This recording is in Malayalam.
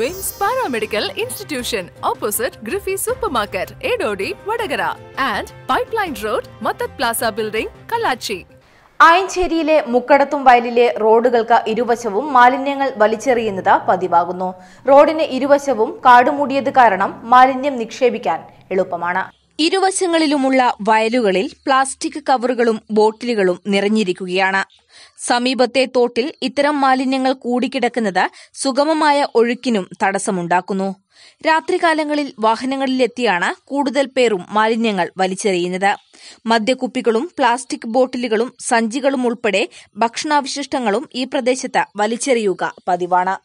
വിംസ് പാരാമെഡിക്കൽ ഇൻസ്റ്റിറ്റ്യൂഷൻ ഓപ്പോസിറ്റ് ഗ്രിഫി supermarket Edodi Vadakara and pipeline road മത്തത് പ്ലാസ ബിൽഡിംഗ് കലാച്ചി ആയഞ്ചേരിയിലെ മുക്കടത്തും വയലിലെ റോഡുകൾക്ക് ഇരുവശവും മാലിന്യങ്ങൾ വലിച്ചെറിയുന്നത് പതിവാകുന്നു റോഡിന് ഇരുവശവും കാടുമൂടിയത് കാരണം മാലിന്യം നിക്ഷേപിക്കാൻ എളുപ്പമാണ് ഇരുവശങ്ങളിലുമുള്ള വയലുകളിൽ പ്ലാസ്റ്റിക് കവറുകളും ബോട്ടിലുകളും നിറഞ്ഞിരിക്കുകയാണ് സമീപത്തെ തോട്ടിൽ ഇത്തരം മാലിന്യങ്ങൾ കൂടിക്കിടക്കുന്നത് സുഗമമായ ഒഴുക്കിനും തടസ്സമുണ്ടാക്കുന്നു രാത്രികാലങ്ങളിൽ വാഹനങ്ങളിലെത്തിയാണ് കൂടുതൽ പേരും മാലിന്യങ്ങൾ വലിച്ചെറിയുന്നത് മദ്യക്കുപ്പികളും പ്ലാസ്റ്റിക് ബോട്ടിലുകളും സഞ്ചികളും ഉൾപ്പെടെ ഭക്ഷണാവശിഷ്ടങ്ങളും ഈ പ്രദേശത്ത് വലിച്ചെറിയുക പതിവാണ്